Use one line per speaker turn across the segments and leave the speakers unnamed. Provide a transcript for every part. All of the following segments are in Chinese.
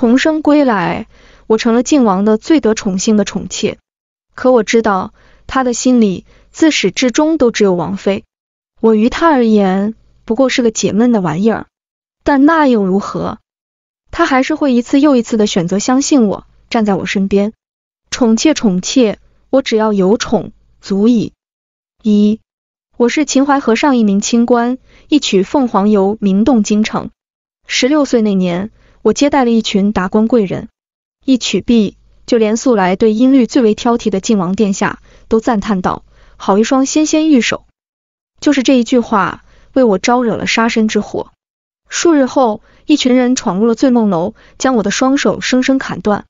重生归来，我成了靖王的最得宠幸的宠妾。可我知道，他的心里自始至终都只有王妃。我于他而言，不过是个解闷的玩意儿。但那又如何？他还是会一次又一次的选择相信我，站在我身边。宠妾，宠妾，我只要有宠，足矣。一，我是秦淮河上一名清官，一曲凤凰游，名动京城。十六岁那年。我接待了一群达官贵人，一曲毕，就连素来对音律最为挑剔的靖王殿下都赞叹道：“好一双纤纤玉手。”就是这一句话，为我招惹了杀身之祸。数日后，一群人闯入了醉梦楼，将我的双手生生砍断。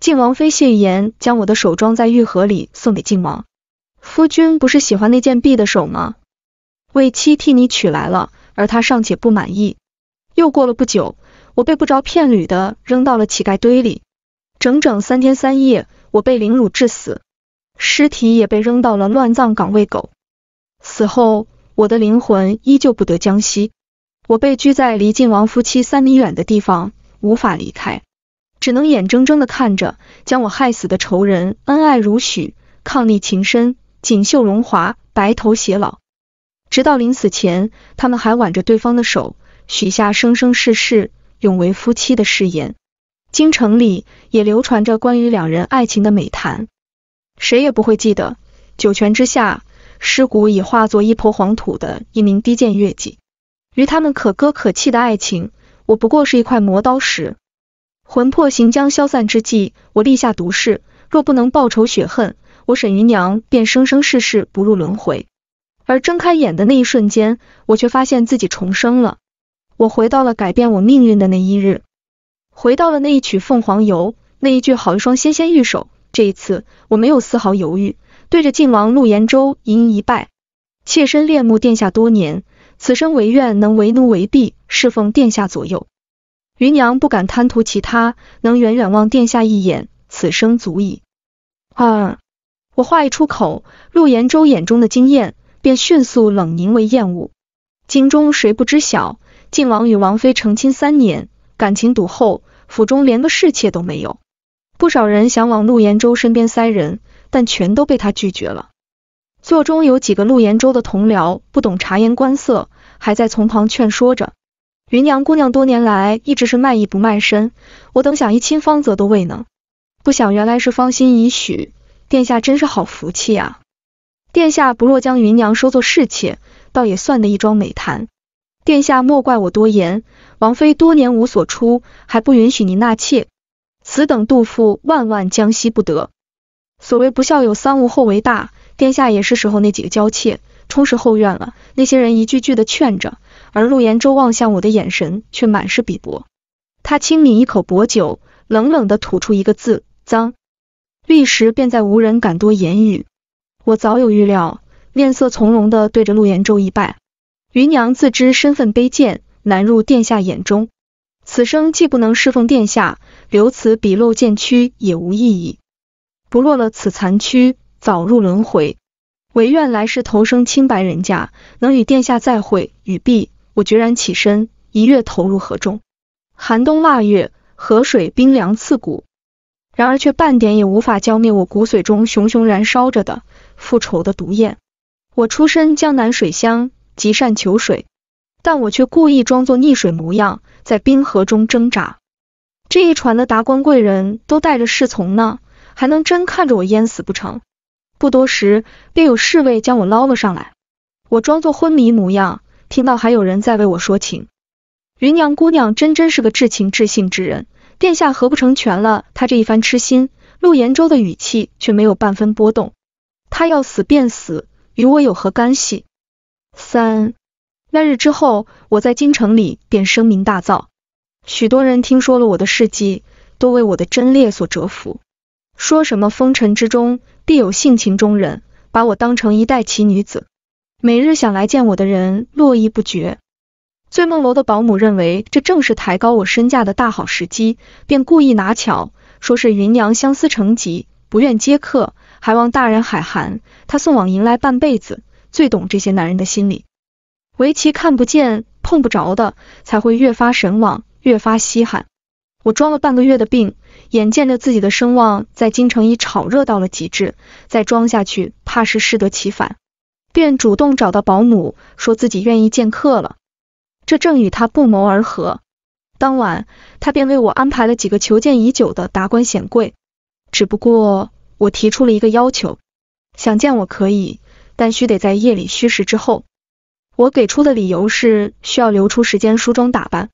靖王妃谢言将我的手装在玉盒里，送给靖王夫君。不是喜欢那件璧的手吗？为妻替你取来了，而他尚且不满意。又过了不久。我被不着片缕的扔到了乞丐堆里，整整三天三夜，我被凌辱致死，尸体也被扔到了乱葬岗喂狗。死后，我的灵魂依旧不得江西，我被拘在离晋王夫妻三米远的地方，无法离开，只能眼睁睁的看着将我害死的仇人恩爱如许，伉俪情深，锦绣荣华，白头偕老。直到临死前，他们还挽着对方的手，许下生生世世。永为夫妻的誓言，京城里也流传着关于两人爱情的美谈。谁也不会记得，九泉之下，尸骨已化作一抔黄土的一名低贱乐季，与他们可歌可泣的爱情。我不过是一块磨刀石。魂魄行将消散之际，我立下毒誓，若不能报仇雪恨，我沈云娘便生生世世不入轮回。而睁开眼的那一瞬间，我却发现自己重生了。我回到了改变我命运的那一日，回到了那一曲凤凰游，那一句好一双纤纤玉手。这一次我没有丝毫犹豫，对着晋王陆延州盈一拜，妾身恋慕殿下多年，此生唯愿能为奴为婢，侍奉殿下左右。芸娘不敢贪图其他，能远远望殿下一眼，此生足矣。二，我话一出口，陆延州眼中的惊艳便迅速冷凝为厌恶。京中谁不知晓？晋王与王妃成亲三年，感情笃厚，府中连个侍妾都没有。不少人想往陆延州身边塞人，但全都被他拒绝了。座中有几个陆延州的同僚，不懂察言观色，还在从旁劝说着：“云娘姑娘多年来一直是卖艺不卖身，我等想一亲芳泽都未能，不想原来是芳心已许。殿下真是好福气啊！殿下不若将云娘收作侍妾，倒也算得一桩美谈。”殿下莫怪我多言，王妃多年无所出，还不允许您纳妾，此等妒妇万万将息不得。所谓不孝有三，无后为大，殿下也是时候那几个娇妾充实后院了。那些人一句句的劝着，而陆延周望向我的眼神却满是鄙薄。他轻抿一口薄酒，冷冷的吐出一个字脏，立时便再无人敢多言语。我早有预料，面色从容的对着陆延周一拜。芸娘自知身份卑贱，难入殿下眼中，此生既不能侍奉殿下，留此笔陋贱躯也无意义，不落了此残躯，早入轮回，唯愿来世投生清白人家，能与殿下再会。与毕，我决然起身，一跃投入河中。寒冬腊月，河水冰凉刺骨，然而却半点也无法浇灭我骨髓中熊熊燃烧着的复仇的毒焰。我出身江南水乡。极善求水，但我却故意装作溺水模样，在冰河中挣扎。这一船的达官贵人都带着侍从呢，还能真看着我淹死不成？不多时，便有侍卫将我捞了上来。我装作昏迷模样，听到还有人在为我说情。芸娘姑娘真真是个至情至性之人，殿下何不成全了她这一番痴心？陆延州的语气却没有半分波动。他要死便死，与我有何干系？三，那日之后，我在京城里便声名大噪，许多人听说了我的事迹，都为我的贞烈所折服，说什么风尘之中必有性情中人，把我当成一代奇女子，每日想来见我的人络绎不绝。醉梦楼的保姆认为这正是抬高我身价的大好时机，便故意拿巧，说是芸娘相思成疾，不愿接客，还望大人海涵，她送往迎来半辈子。最懂这些男人的心理，围棋看不见、碰不着的，才会越发神往，越发稀罕。我装了半个月的病，眼见着自己的声望在京城已炒热到了极致，再装下去怕是适得其反，便主动找到保姆，说自己愿意见客了。这正与他不谋而合。当晚，他便为我安排了几个求见已久的达官显贵。只不过，我提出了一个要求，想见我可以。但需得在夜里虚时之后，我给出的理由是需要留出时间梳妆打扮，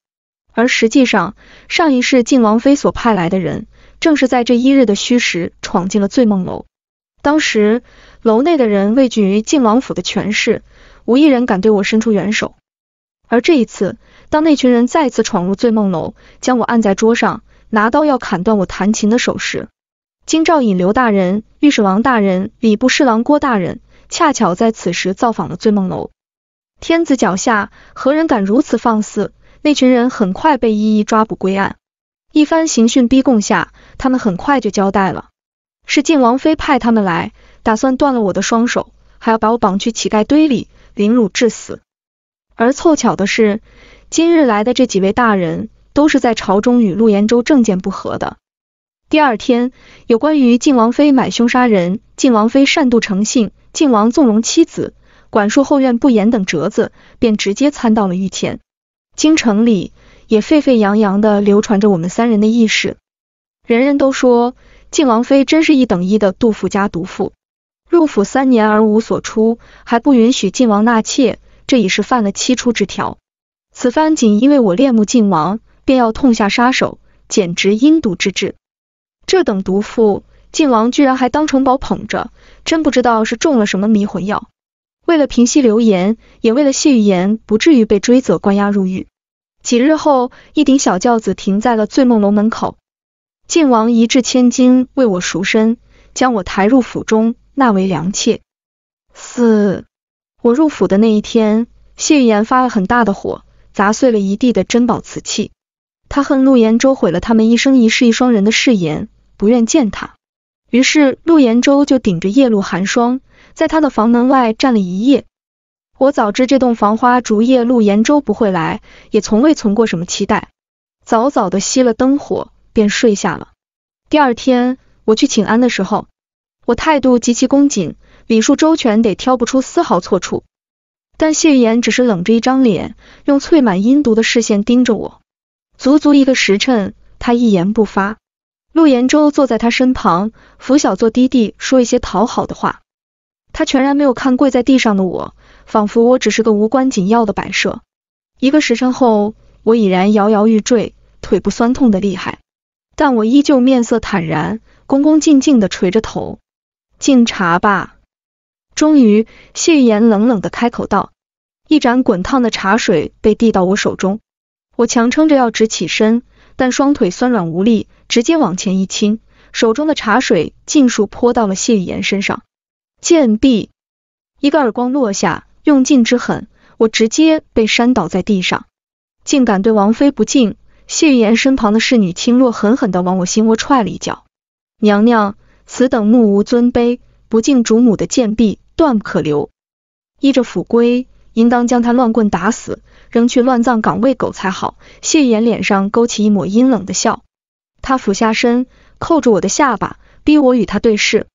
而实际上上一世晋王妃所派来的人，正是在这一日的虚时闯进了醉梦楼。当时楼内的人畏惧于晋王府的权势，无一人敢对我伸出援手。而这一次，当那群人再次闯入醉梦楼，将我按在桌上，拿刀要砍断我弹琴的手时，京兆尹刘大人、御史王大人、礼部侍郎郭大人。恰巧在此时造访了醉梦楼，天子脚下，何人敢如此放肆？那群人很快被一一抓捕归案，一番刑讯逼供下，他们很快就交代了，是晋王妃派他们来，打算断了我的双手，还要把我绑去乞丐堆里凌辱致死。而凑巧的是，今日来的这几位大人，都是在朝中与陆延州政见不合的。第二天，有关于晋王妃买凶杀人、晋王妃善妒成性、晋王纵容妻子、管束后院不严等折子，便直接参到了御前。京城里也沸沸扬扬的流传着我们三人的轶事，人人都说晋王妃真是一等一的杜甫家毒妇。入府三年而无所出，还不允许晋王纳妾，这已是犯了七出之条。此番仅因为我恋慕晋王，便要痛下杀手，简直阴毒之至。这等毒妇，晋王居然还当城堡捧着，真不知道是中了什么迷魂药。为了平息流言，也为了谢玉言不至于被追责关押入狱，几日后，一顶小轿子停在了醉梦楼门口。晋王一掷千金为我赎身，将我抬入府中纳为良妾。四，我入府的那一天，谢玉言发了很大的火，砸碎了一地的珍宝瓷器。他恨陆延州毁了他们一生一世一双人的誓言，不愿见他。于是陆延州就顶着夜露寒霜，在他的房门外站了一夜。我早知这栋房花烛夜，陆延州不会来，也从未存过什么期待。早早的熄了灯火，便睡下了。第二天我去请安的时候，我态度极其恭谨，礼数周全，得挑不出丝毫错处。但谢言只是冷着一张脸，用翠满阴毒的视线盯着我。足足一个时辰，他一言不发。陆延舟坐在他身旁，拂晓坐低地说一些讨好的话。他全然没有看跪在地上的我，仿佛我只是个无关紧要的摆设。一个时辰后，我已然摇摇欲坠，腿部酸痛的厉害，但我依旧面色坦然，恭恭敬敬的垂着头。敬茶吧。终于，谢言冷冷的开口道，一盏滚烫的茶水被递到我手中。我强撑着要直起身，但双腿酸软无力，直接往前一倾，手中的茶水尽数泼到了谢玉言身上。贱婢，一个耳光落下，用尽之狠，我直接被扇倒在地上。竟敢对王妃不敬！谢玉言身旁的侍女青洛狠狠地往我心窝踹了一脚。娘娘，此等目无尊卑、不敬主母的贱婢，断不可留。依着府规。应当将他乱棍打死，扔去乱葬岗喂狗才好。谢岩脸上勾起一抹阴冷的笑，他俯下身，扣住我的下巴，逼我与他对视。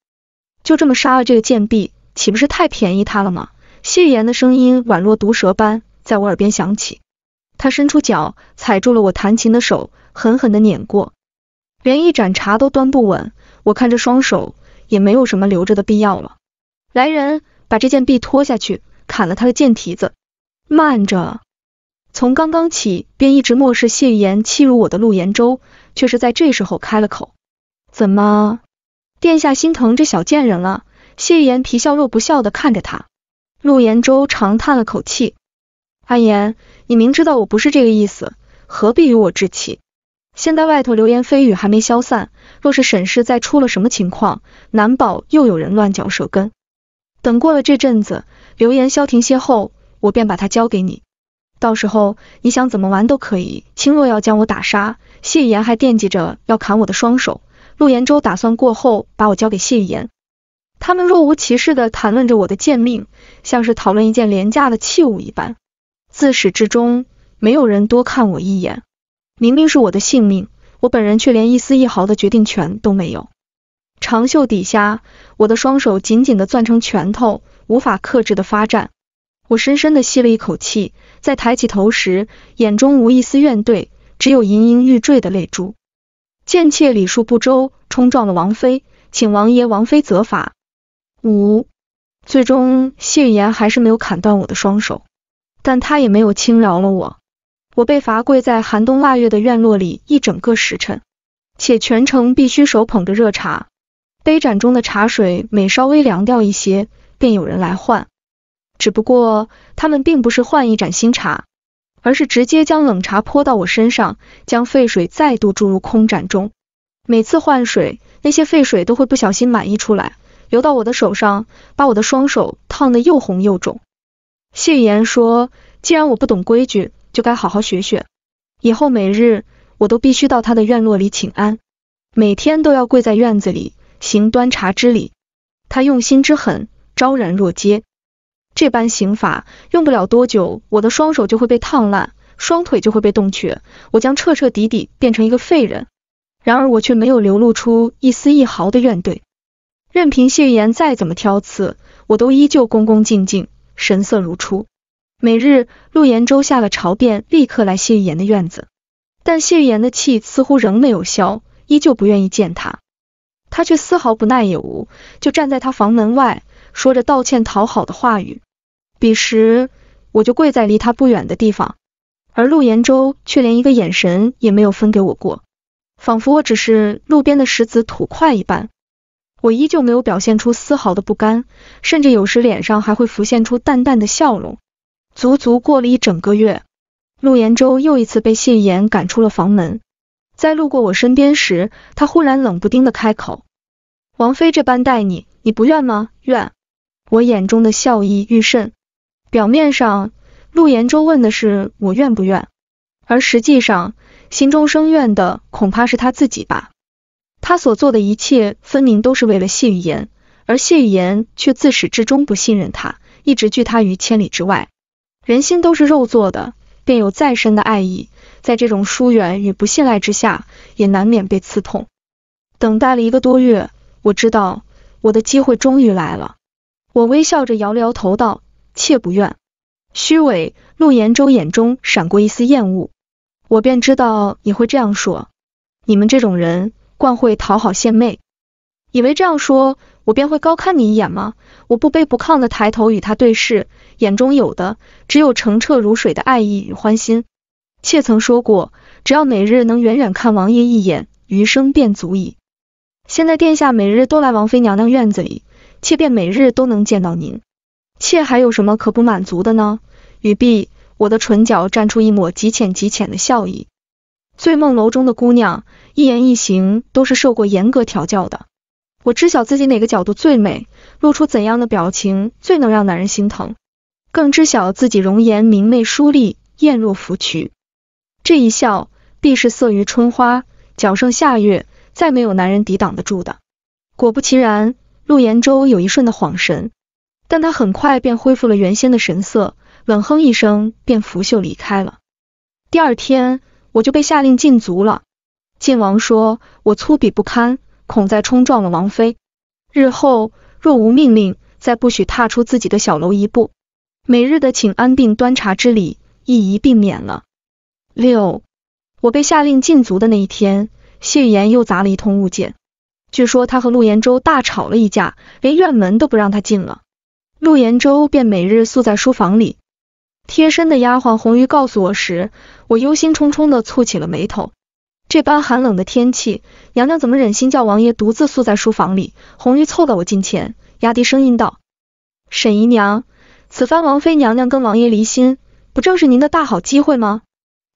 就这么杀了这个贱婢，岂不是太便宜他了吗？谢岩的声音宛若毒蛇般在我耳边响起，他伸出脚踩住了我弹琴的手，狠狠地碾过，连一盏茶都端不稳。我看这双手也没有什么留着的必要了。来人，把这件婢拖下去。砍了他的贱蹄子！慢着，从刚刚起便一直漠视谢玉言欺辱我的陆延周，却是在这时候开了口。怎么，殿下心疼这小贱人了？谢玉言皮笑肉不笑的看着他，陆延周长叹了口气。阿言，你明知道我不是这个意思，何必与我置气？现在外头流言蜚语还没消散，若是沈氏再出了什么情况，难保又有人乱嚼舌根。等过了这阵子。流言消停歇后，我便把它交给你，到时候你想怎么玩都可以。青若要将我打杀，谢言还惦记着要砍我的双手。陆延舟打算过后把我交给谢言，他们若无其事的谈论着我的贱命，像是讨论一件廉价的器物一般，自始至终没有人多看我一眼。明明是我的性命，我本人却连一丝一毫的决定权都没有。长袖底下，我的双手紧紧的攥成拳头。无法克制的发颤，我深深的吸了一口气，在抬起头时，眼中无一丝怨怼，只有盈盈欲坠的泪珠。贱妾礼数不周，冲撞了王妃，请王爷、王妃责罚。五，最终谢言还是没有砍断我的双手，但他也没有轻饶了我。我被罚跪在寒冬腊月的院落里一整个时辰，且全程必须手捧着热茶，杯盏中的茶水每稍微凉掉一些。便有人来换，只不过他们并不是换一盏新茶，而是直接将冷茶泼到我身上，将沸水再度注入空盏中。每次换水，那些沸水都会不小心满溢出来，流到我的手上，把我的双手烫得又红又肿。谢言说，既然我不懂规矩，就该好好学学，以后每日我都必须到他的院落里请安，每天都要跪在院子里行端茶之礼。他用心之狠。昭然若揭，这般刑罚用不了多久，我的双手就会被烫烂，双腿就会被冻瘸，我将彻彻底底变成一个废人。然而我却没有流露出一丝一毫的怨怼，任凭谢玉言再怎么挑刺，我都依旧恭恭敬敬，神色如初。每日陆延州下了朝便立刻来谢玉言的院子，但谢玉言的气似乎仍没有消，依旧不愿意见他，他却丝毫不耐也无，就站在他房门外。说着道歉讨好的话语，彼时我就跪在离他不远的地方，而陆延周却连一个眼神也没有分给我过，仿佛我只是路边的石子土块一般。我依旧没有表现出丝毫的不甘，甚至有时脸上还会浮现出淡淡的笑容。足足过了一整个月，陆延周又一次被谢岩赶出了房门，在路过我身边时，他忽然冷不丁的开口：“王妃这般待你，你不怨吗？怨？”我眼中的笑意愈甚，表面上陆延周问的是我愿不愿，而实际上心中生怨的恐怕是他自己吧。他所做的一切分明都是为了谢雨言，而谢雨言却自始至终不信任他，一直拒他于千里之外。人心都是肉做的，便有再深的爱意，在这种疏远与不信赖之下，也难免被刺痛。等待了一个多月，我知道我的机会终于来了。我微笑着摇了摇头，道：“妾不愿。”虚伪，陆延舟眼中闪过一丝厌恶，我便知道你会这样说。你们这种人惯会讨好献媚，以为这样说我便会高看你一眼吗？我不卑不亢的抬头与他对视，眼中有的只有澄澈如水的爱意与欢心。妾曾说过，只要每日能远远看王爷一眼，余生便足矣。现在殿下每日都来王妃娘娘院子里。妾便每日都能见到您，妾还有什么可不满足的呢？雨碧，我的唇角绽出一抹极浅极浅的笑意。醉梦楼中的姑娘，一言一行都是受过严格调教的。我知晓自己哪个角度最美，露出怎样的表情最能让男人心疼，更知晓自己容颜明媚疏丽，艳若芙蕖。这一笑，必是色于春花，娇胜夏月，再没有男人抵挡得住的。果不其然。陆延周有一瞬的恍神，但他很快便恢复了原先的神色，冷哼一声便拂袖离开了。第二天，我就被下令禁足了。晋王说我粗鄙不堪，恐再冲撞了王妃，日后若无命令，再不许踏出自己的小楼一步。每日的请安并端茶之礼亦一并免了。六，我被下令禁足的那一天，谢玉言又砸了一通物件。据说他和陆延州大吵了一架，连院门都不让他进了。陆延州便每日宿在书房里。贴身的丫鬟红玉告诉我时，我忧心忡忡的蹙起了眉头。这般寒冷的天气，娘娘怎么忍心叫王爷独自宿在书房里？红玉凑到我近前，压低声音道：“沈姨娘，此番王妃娘娘跟王爷离心，不正是您的大好机会吗？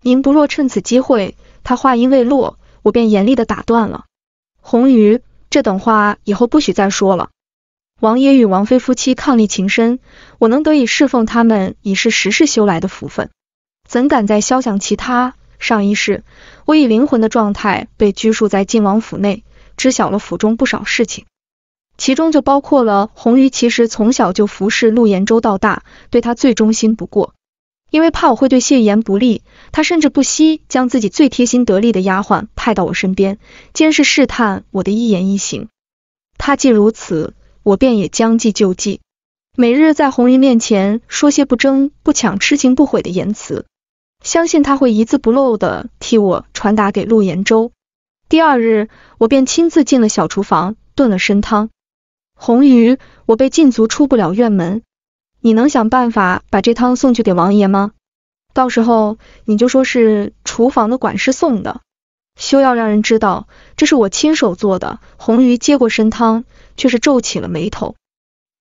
您不若趁此机会……”她话音未落，我便严厉的打断了。红鱼，这等话以后不许再说了。王爷与王妃夫妻伉俪情深，我能得以侍奉他们，已是十世修来的福分，怎敢再肖想其他？上一世，我以灵魂的状态被拘束在晋王府内，知晓了府中不少事情，其中就包括了红鱼其实从小就服侍陆延州到大，对他最忠心不过。因为怕我会对谢言不利，他甚至不惜将自己最贴心得力的丫鬟派到我身边，监视试探我的一言一行。他既如此，我便也将计就计，每日在红鱼面前说些不争不抢、痴情不悔的言辞，相信他会一字不漏的替我传达给陆延周。第二日，我便亲自进了小厨房，炖了参汤。红鱼，我被禁足，出不了院门。你能想办法把这汤送去给王爷吗？到时候你就说是厨房的管事送的，休要让人知道这是我亲手做的。红鱼接过参汤，却是皱起了眉头。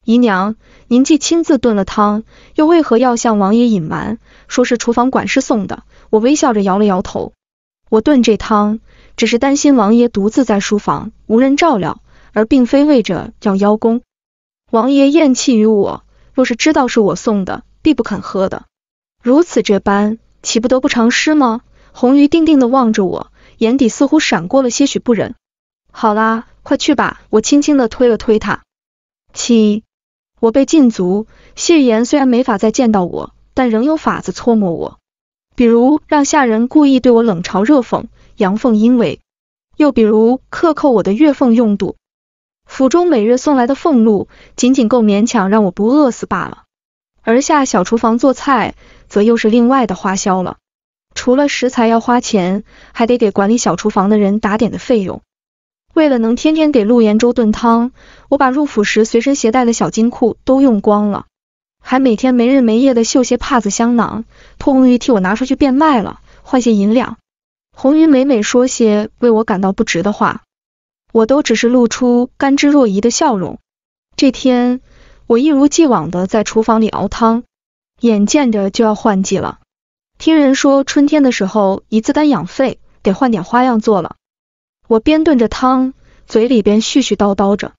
姨娘，您既亲自炖了汤，又为何要向王爷隐瞒，说是厨房管事送的？我微笑着摇了摇头，我炖这汤只是担心王爷独自在书房无人照料，而并非为着要邀功。王爷厌弃于我。若是知道是我送的，必不肯喝的。如此这般，岂不得不偿失吗？红鱼定定的望着我，眼底似乎闪过了些许不忍。好啦，快去吧。我轻轻的推了推他。七，我被禁足，谢言虽然没法再见到我，但仍有法子磋磨我，比如让下人故意对我冷嘲热讽，阳奉阴违，又比如克扣我的月俸用度。府中每月送来的俸禄，仅仅够勉强让我不饿死罢了。而下小厨房做菜，则又是另外的花销了。除了食材要花钱，还得给管理小厨房的人打点的费用。为了能天天给陆延州炖汤，我把入府时随身携带的小金库都用光了，还每天没日没夜的绣些帕子、香囊，托红玉替我拿出去变卖了，换些银两。红云每每说些为我感到不值的话。我都只是露出甘之若饴的笑容。这天，我一如既往的在厨房里熬汤，眼见着就要换季了，听人说春天的时候以次肝养肺，得换点花样做了。我边炖着汤，嘴里边絮絮叨叨着，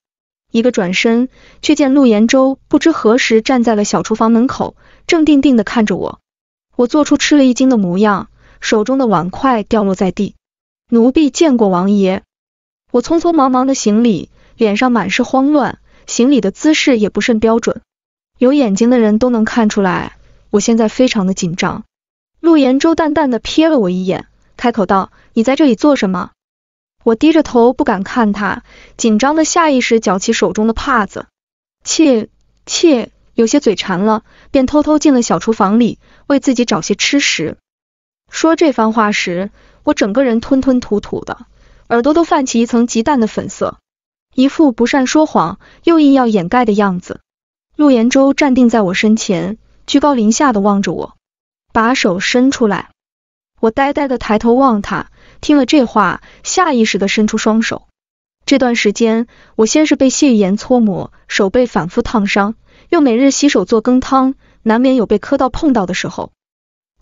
一个转身，却见陆延周不知何时站在了小厨房门口，正定定的看着我。我做出吃了一惊的模样，手中的碗筷掉落在地。奴婢见过王爷。我匆匆忙忙的行礼，脸上满是慌乱，行礼的姿势也不甚标准，有眼睛的人都能看出来，我现在非常的紧张。陆延舟淡淡的瞥了我一眼，开口道：“你在这里做什么？”我低着头不敢看他，紧张的下意识搅起手中的帕子，切切有些嘴馋了，便偷偷进了小厨房里，为自己找些吃食。说这番话时，我整个人吞吞吐吐的。耳朵都泛起一层极淡的粉色，一副不善说谎又硬要掩盖的样子。陆延洲站定在我身前，居高临下的望着我，把手伸出来。我呆呆的抬头望他，听了这话，下意识的伸出双手。这段时间，我先是被谢玉言搓磨，手背反复烫伤，又每日洗手做羹汤，难免有被磕到碰到的时候。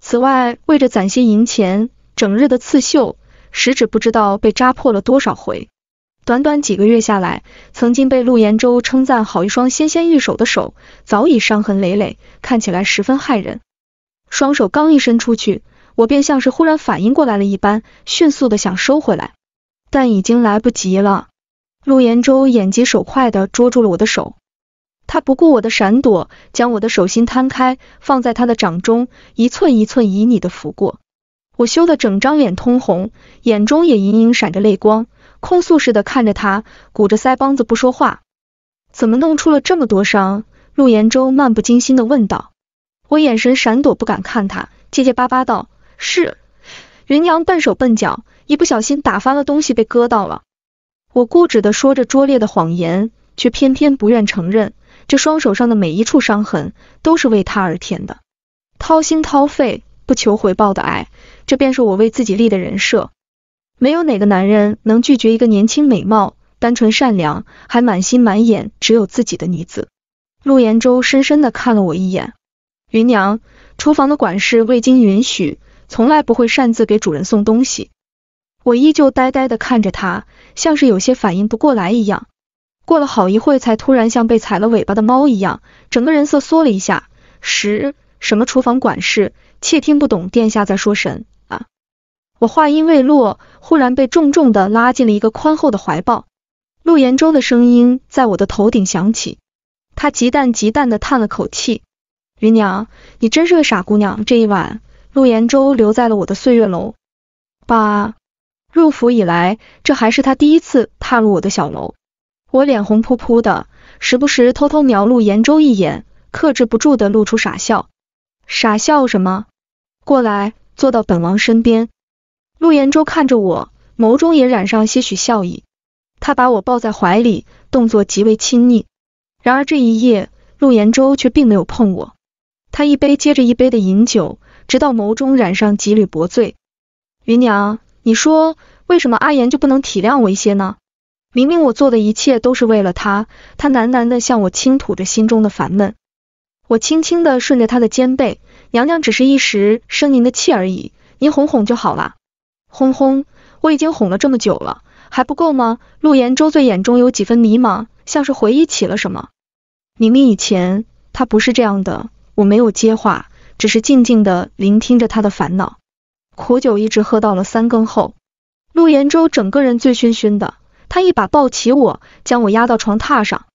此外，为着攒些银钱，整日的刺绣。食指不知道被扎破了多少回，短短几个月下来，曾经被陆延洲称赞好一双纤纤玉手的手，早已伤痕累累，看起来十分骇人。双手刚一伸出去，我便像是忽然反应过来了一般，迅速的想收回来，但已经来不及了。陆延州眼疾手快的捉住了我的手，他不顾我的闪躲，将我的手心摊开放在他的掌中，一寸一寸旖旎的拂过。我羞得整张脸通红，眼中也隐隐闪着泪光，控诉似的看着他，鼓着腮帮子不说话。怎么弄出了这么多伤？陆延洲漫不经心的问道。我眼神闪躲，不敢看他，结结巴巴道：“是云娘笨手笨脚，一不小心打翻了东西，被割到了。”我固执的说着拙劣的谎言，却偏偏不愿承认，这双手上的每一处伤痕都是为他而添的，掏心掏肺、不求回报的爱。这便是我为自己立的人设，没有哪个男人能拒绝一个年轻、美貌、单纯、善良，还满心满眼只有自己的女子。陆延洲深深地看了我一眼，云娘，厨房的管事未经允许，从来不会擅自给主人送东西。我依旧呆呆地看着他，像是有些反应不过来一样。过了好一会，才突然像被踩了尾巴的猫一样，整个人瑟缩了一下。十什么厨房管事？妾听不懂殿下在说什。我话音未落，忽然被重重的拉进了一个宽厚的怀抱。陆延洲的声音在我的头顶响起，他极淡极淡的叹了口气：“云娘，你真是个傻姑娘。”这一晚，陆延洲留在了我的岁月楼。爸，入府以来，这还是他第一次踏入我的小楼。我脸红扑扑的，时不时偷偷瞄陆延洲一眼，克制不住的露出傻笑。傻笑什么？过来，坐到本王身边。陆延洲看着我，眸中也染上些许笑意。他把我抱在怀里，动作极为亲昵。然而这一夜，陆延洲却并没有碰我。他一杯接着一杯的饮酒，直到眸中染上几缕薄醉。云娘，你说为什么阿言就不能体谅我一些呢？明明我做的一切都是为了他。他喃喃的向我倾吐着心中的烦闷。我轻轻的顺着他的肩背，娘娘只是一时生您的气而已，您哄哄就好了。哄哄，我已经哄了这么久了，还不够吗？陆言周醉眼中有几分迷茫，像是回忆起了什么。明明以前他不是这样的。我没有接话，只是静静的聆听着他的烦恼。苦酒一直喝到了三更后，陆言周整个人醉醺醺的，他一把抱起我，将我压到床榻上。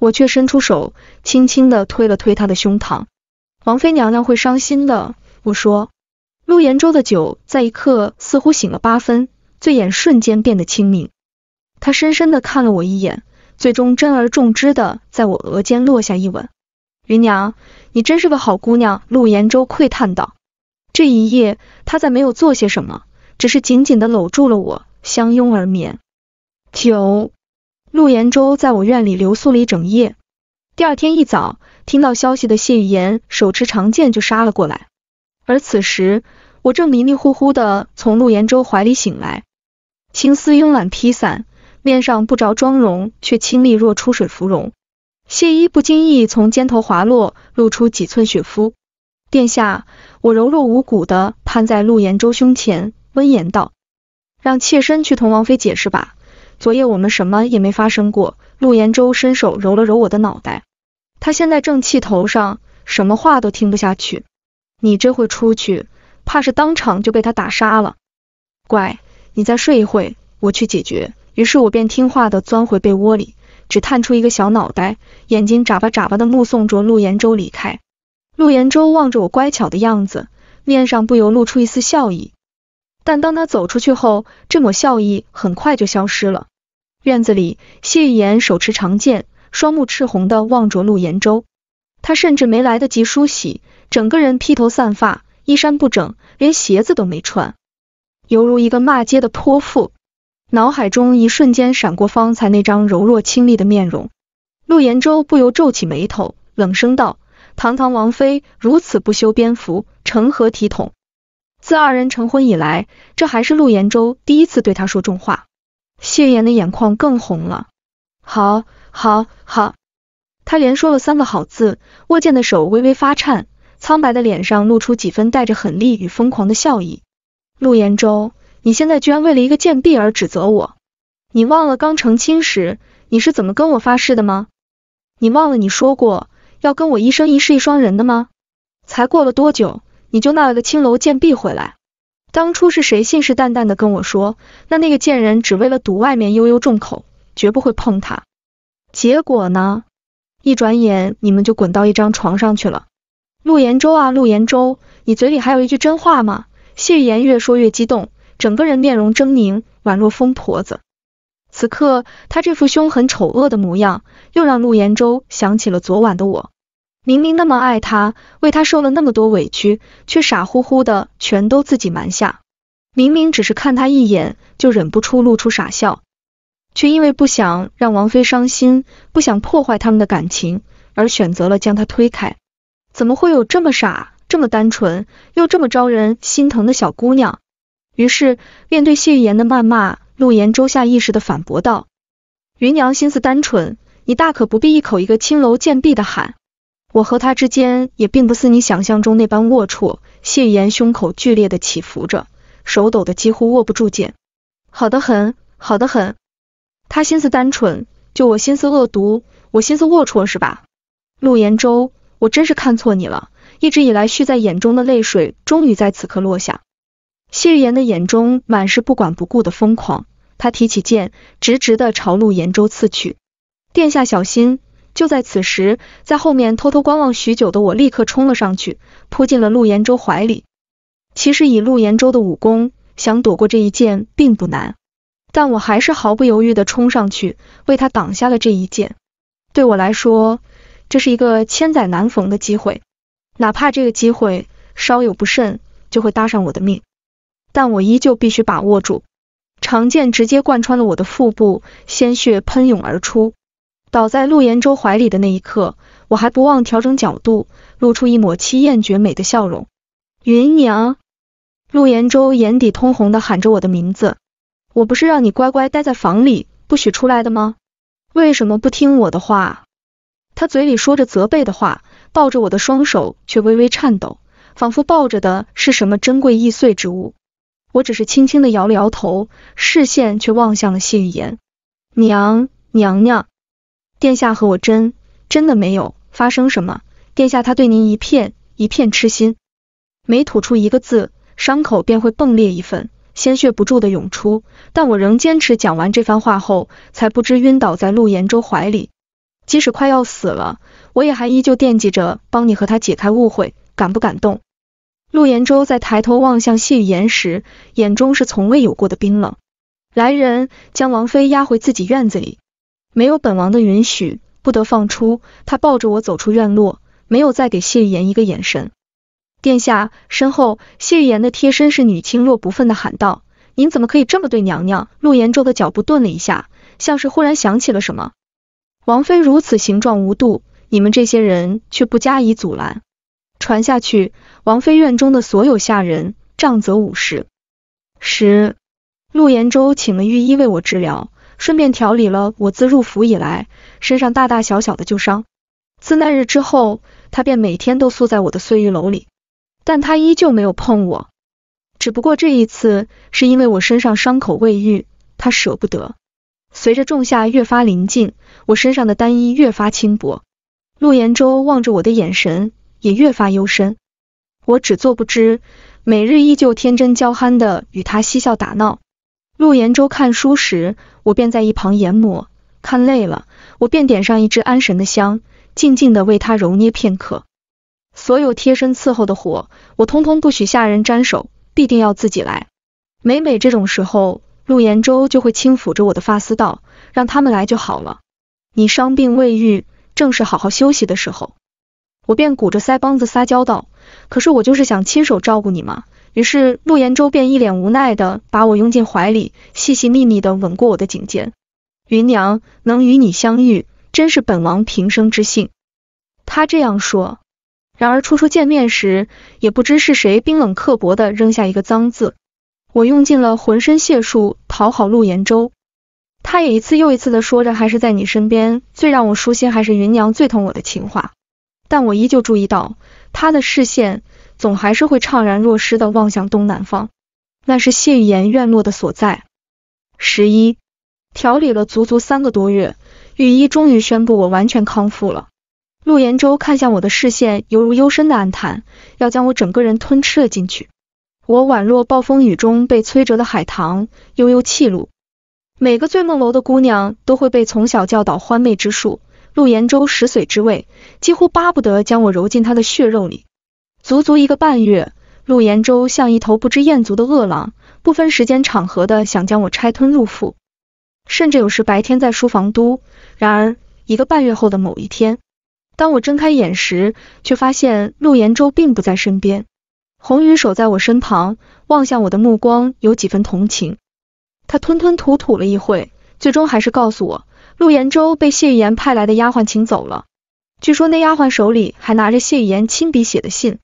我却伸出手，轻轻的推了推他的胸膛。王妃娘娘会伤心的，我说。陆延州的酒在一刻似乎醒了八分，醉眼瞬间变得清明。他深深的看了我一眼，最终真而重之的在我额间落下一吻。云娘，你真是个好姑娘。陆延州喟叹道。这一夜，他在没有做些什么，只是紧紧的搂住了我，相拥而眠。九，陆延州在我院里留宿了一整夜。第二天一早，听到消息的谢玉言手持长剑就杀了过来，而此时。我正迷迷糊糊的从陆延周怀里醒来，青丝慵懒披散，面上不着妆容，却清丽若出水芙蓉。亵衣不经意从肩头滑落，露出几寸雪肤。殿下，我柔弱无骨的攀在陆延周胸前，温言道：“让妾身去同王妃解释吧，昨夜我们什么也没发生过。”陆延周伸手揉了揉我的脑袋，他现在正气头上，什么话都听不下去。你这会出去。怕是当场就被他打杀了。乖，你再睡一会，我去解决。于是，我便听话的钻回被窝里，只探出一个小脑袋，眼睛眨巴眨巴的目送着陆延洲离开。陆延洲望着我乖巧的样子，面上不由露出一丝笑意。但当他走出去后，这抹笑意很快就消失了。院子里，谢玉言手持长剑，双目赤红的望着陆延洲，他甚至没来得及梳洗，整个人披头散发。衣衫不整，连鞋子都没穿，犹如一个骂街的泼妇。脑海中一瞬间闪过方才那张柔弱清丽的面容，陆延洲不由皱起眉头，冷声道：“堂堂王妃如此不修边幅，成何体统？”自二人成婚以来，这还是陆延州第一次对他说重话。谢岩的眼眶更红了，好好好，他连说了三个好字，握剑的手微微发颤。苍白的脸上露出几分带着狠厉与疯狂的笑意。陆延州，你现在居然为了一个贱婢而指责我？你忘了刚成亲时你是怎么跟我发誓的吗？你忘了你说过要跟我一生一世一双人的吗？才过了多久，你就纳了个青楼贱婢回来？当初是谁信誓旦旦的跟我说，那那个贱人只为了堵外面悠悠众口，绝不会碰她？结果呢？一转眼你们就滚到一张床上去了。陆延州啊，陆延州，你嘴里还有一句真话吗？谢玉言越说越激动，整个人面容狰狞，宛若疯婆子。此刻他这副凶狠丑恶的模样，又让陆延州想起了昨晚的我。明明那么爱他，为他受了那么多委屈，却傻乎乎的全都自己瞒下。明明只是看他一眼，就忍不住露出傻笑，却因为不想让王妃伤心，不想破坏他们的感情，而选择了将他推开。怎么会有这么傻、这么单纯又这么招人心疼的小姑娘？于是面对谢玉言的谩骂，陆言周下意识的反驳道：“云娘心思单纯，你大可不必一口一个青楼贱婢的喊。我和她之间也并不似你想象中那般龌龊。”谢玉言胸口剧烈的起伏着，手抖得几乎握不住剑。好的很，好的很。她心思单纯，就我心思恶毒，我心思龌龊是吧？陆延周。我真是看错你了，一直以来蓄在眼中的泪水，终于在此刻落下。谢玉言的眼中满是不管不顾的疯狂，他提起剑，直直的朝陆延州刺去。殿下小心！就在此时，在后面偷偷观望许久的我，立刻冲了上去，扑进了陆延州怀里。其实以陆延州的武功，想躲过这一剑并不难，但我还是毫不犹豫的冲上去，为他挡下了这一剑。对我来说。这是一个千载难逢的机会，哪怕这个机会稍有不慎就会搭上我的命，但我依旧必须把握住。长剑直接贯穿了我的腹部，鲜血喷涌而出，倒在陆延洲怀里的那一刻，我还不忘调整角度，露出一抹凄艳绝美的笑容。云娘，陆延洲眼底通红的喊着我的名字，我不是让你乖乖待在房里，不许出来的吗？为什么不听我的话？他嘴里说着责备的话，抱着我的双手却微微颤抖，仿佛抱着的是什么珍贵易碎之物。我只是轻轻的摇了摇头，视线却望向了谢玉言。娘娘娘，殿下和我真真的没有发生什么。殿下他对您一片一片痴心。每吐出一个字，伤口便会迸裂一份，鲜血不住的涌出。但我仍坚持讲完这番话后，才不知晕倒在陆延州怀里。即使快要死了，我也还依旧惦记着帮你和他解开误会，敢不敢动？陆延周在抬头望向谢雨言时，眼中是从未有过的冰冷。来人，将王妃押回自己院子里，没有本王的允许，不得放出。他抱着我走出院落，没有再给谢雨言一个眼神。殿下，身后，谢雨言的贴身侍女轻若不忿的喊道：“您怎么可以这么对娘娘？”陆延周的脚步顿了一下，像是忽然想起了什么。王妃如此形状无度，你们这些人却不加以阻拦，传下去，王妃院中的所有下人杖责五十。十，陆延州请了御医为我治疗，顺便调理了我自入府以来身上大大小小的旧伤。自那日之后，他便每天都宿在我的碎玉楼里，但他依旧没有碰我。只不过这一次是因为我身上伤口未愈，他舍不得。随着仲夏越发临近。我身上的单衣越发轻薄，陆延周望着我的眼神也越发幽深。我只做不知，每日依旧天真娇憨的与他嬉笑打闹。陆延周看书时，我便在一旁研磨，看累了，我便点上一支安神的香，静静的为他揉捏片刻。所有贴身伺候的活，我通通不许下人沾手，必定要自己来。每每这种时候，陆延周就会轻抚着我的发丝道，让他们来就好了。你伤病未愈，正是好好休息的时候，我便鼓着腮帮子撒娇道，可是我就是想亲手照顾你嘛。于是陆延州便一脸无奈地把我拥进怀里，细细密密地吻过我的颈肩。云娘能与你相遇，真是本王平生之幸。他这样说，然而初初见面时，也不知是谁冰冷刻薄地扔下一个脏字。我用尽了浑身解数讨好陆延州，他也一次又一次的说着，还是在你身边最让我舒心，还是云娘最疼我的情话。但我依旧注意到，他的视线总还是会怅然若失的望向东南方，那是谢玉言院落的所在。十一，调理了足足三个多月，御医终于宣布我完全康复了。陆延舟看向我的视线犹如幽深的暗潭，要将我整个人吞吃了进去。我宛若暴风雨中被摧折的海棠，悠悠泣露。每个醉梦楼的姑娘都会被从小教导欢媚之术，陆延洲食髓之味，几乎巴不得将我揉进他的血肉里。足足一个半月，陆延洲像一头不知厌足的饿狼，不分时间场合的想将我拆吞入腹，甚至有时白天在书房都。然而一个半月后的某一天，当我睁开眼时，却发现陆延洲并不在身边，红雨守在我身旁，望向我的目光有几分同情。他吞吞吐吐了一会，最终还是告诉我，陆延洲被谢玉言派来的丫鬟请走了。据说那丫鬟手里还拿着谢玉言亲笔写的信，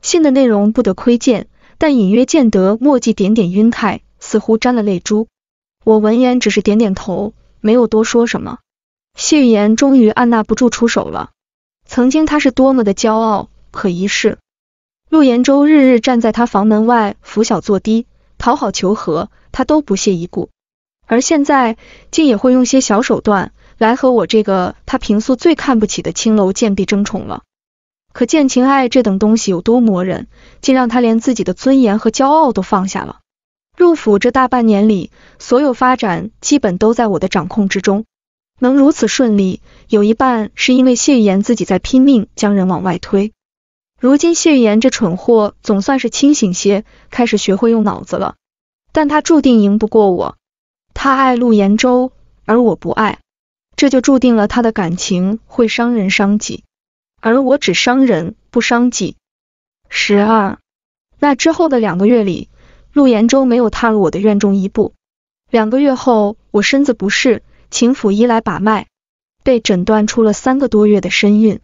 信的内容不得窥见，但隐约见得墨迹点点晕开，似乎沾了泪珠。我闻言只是点点头，没有多说什么。谢玉言终于按捺不住出手了。曾经他是多么的骄傲，可一世。陆延洲日日站在他房门外，拂晓作低，讨好求和。他都不屑一顾，而现在竟也会用些小手段来和我这个他平素最看不起的青楼贱婢争宠了。可见情爱这等东西有多磨人，竟让他连自己的尊严和骄傲都放下了。入府这大半年里，所有发展基本都在我的掌控之中，能如此顺利，有一半是因为谢玉言自己在拼命将人往外推。如今谢玉言这蠢货总算是清醒些，开始学会用脑子了。但他注定赢不过我，他爱陆延洲，而我不爱，这就注定了他的感情会伤人伤己，而我只伤人不伤己。十二，那之后的两个月里，陆延洲没有踏入我的院中一步。两个月后，我身子不适，请府医来把脉，被诊断出了三个多月的身孕。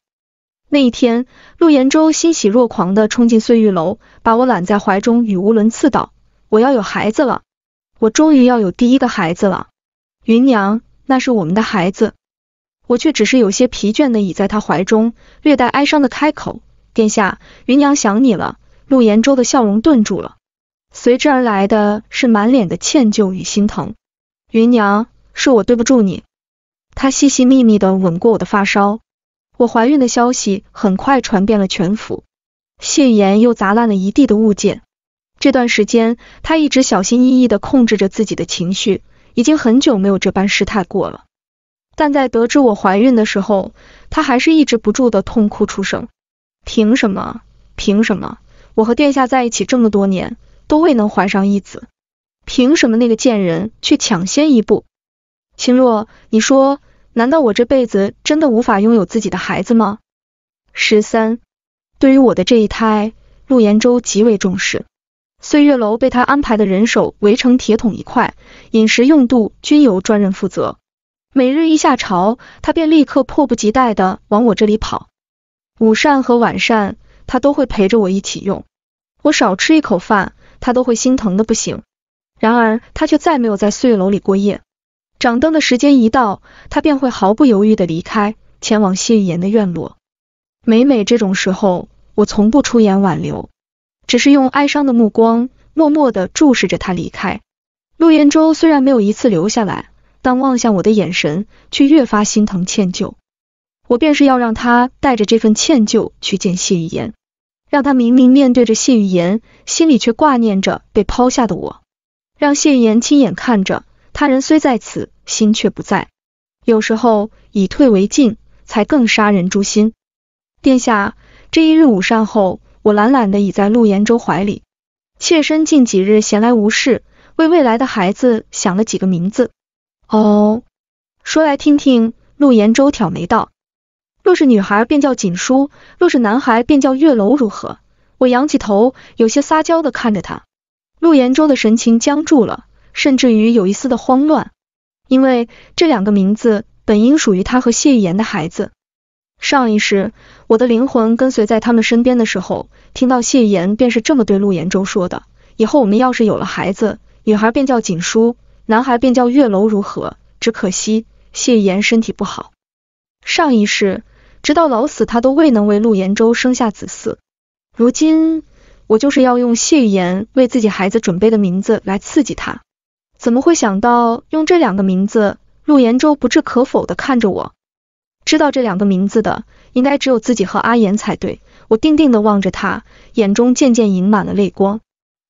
那一天，陆延州欣喜若狂地冲进碎玉楼，把我揽在怀中，语无伦次道。我要有孩子了，我终于要有第一个孩子了。云娘，那是我们的孩子。我却只是有些疲倦的倚在他怀中，略带哀伤的开口：“殿下，云娘想你了。”陆延周的笑容顿住了，随之而来的是满脸的歉疚与心疼。云娘，是我对不住你。他细细密密的吻过我的发梢。我怀孕的消息很快传遍了全府，谢言又砸烂了一地的物件。这段时间，他一直小心翼翼的控制着自己的情绪，已经很久没有这般失态过了。但在得知我怀孕的时候，他还是抑制不住的痛哭出声。凭什么？凭什么？我和殿下在一起这么多年，都未能怀上一子，凭什么那个贱人却抢先一步？秦若，你说，难道我这辈子真的无法拥有自己的孩子吗？十三，对于我的这一胎，陆延周极为重视。岁月楼被他安排的人手围成铁桶一块，饮食用度均由专人负责。每日一下朝，他便立刻迫不及待的往我这里跑。午膳和晚膳，他都会陪着我一起用，我少吃一口饭，他都会心疼的不行。然而他却再没有在岁月楼里过夜。掌灯的时间一到，他便会毫不犹豫的离开，前往谢玉言的院落。每每这种时候，我从不出言挽留。只是用哀伤的目光，默默的注视着他离开。陆延州虽然没有一次留下来，但望向我的眼神却越发心疼歉疚。我便是要让他带着这份歉疚去见谢玉言，让他明明面对着谢玉言，心里却挂念着被抛下的我，让谢玉言亲眼看着他人虽在此，心却不在。有时候以退为进，才更杀人诛心。殿下，这一日午膳后。我懒懒的倚在陆延周怀里，妾身近几日闲来无事，为未来的孩子想了几个名字。哦，说来听听。陆延周挑眉道，若是女孩便叫锦书，若是男孩便叫月楼，如何？我仰起头，有些撒娇的看着他。陆延周的神情僵住了，甚至于有一丝的慌乱，因为这两个名字本应属于他和谢玉言的孩子。上一世。我的灵魂跟随在他们身边的时候，听到谢言便是这么对陆延洲说的。以后我们要是有了孩子，女孩便叫锦书，男孩便叫月楼，如何？只可惜谢言身体不好，上一世直到老死，他都未能为陆延州生下子嗣。如今我就是要用谢言为自己孩子准备的名字来刺激他。怎么会想到用这两个名字？陆延州不置可否的看着我，知道这两个名字的。应该只有自己和阿言才对，我定定地望着他，眼中渐渐盈满了泪光。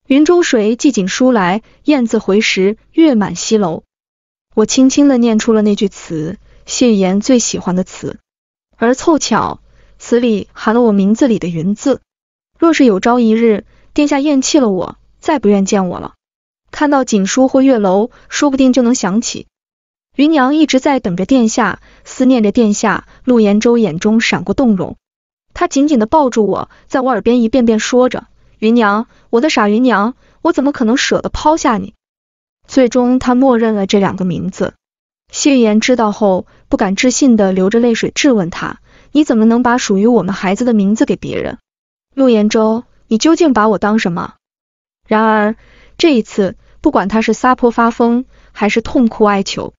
云中谁寄锦书来？雁字回时，月满西楼。我轻轻的念出了那句词，谢言最喜欢的词，而凑巧，词里含了我名字里的云字。若是有朝一日，殿下厌弃了我，再不愿见我了，看到锦书或月楼，说不定就能想起。云娘一直在等着殿下，思念着殿下。陆延周眼中闪过动容，他紧紧的抱住我，在我耳边一遍遍说着：“云娘，我的傻云娘，我怎么可能舍得抛下你？”最终，他默认了这两个名字。谢言知道后，不敢置信的流着泪水质问他：“你怎么能把属于我们孩子的名字给别人？陆延周，你究竟把我当什么？”然而，这一次，不管他是撒泼发疯，还是痛哭哀求。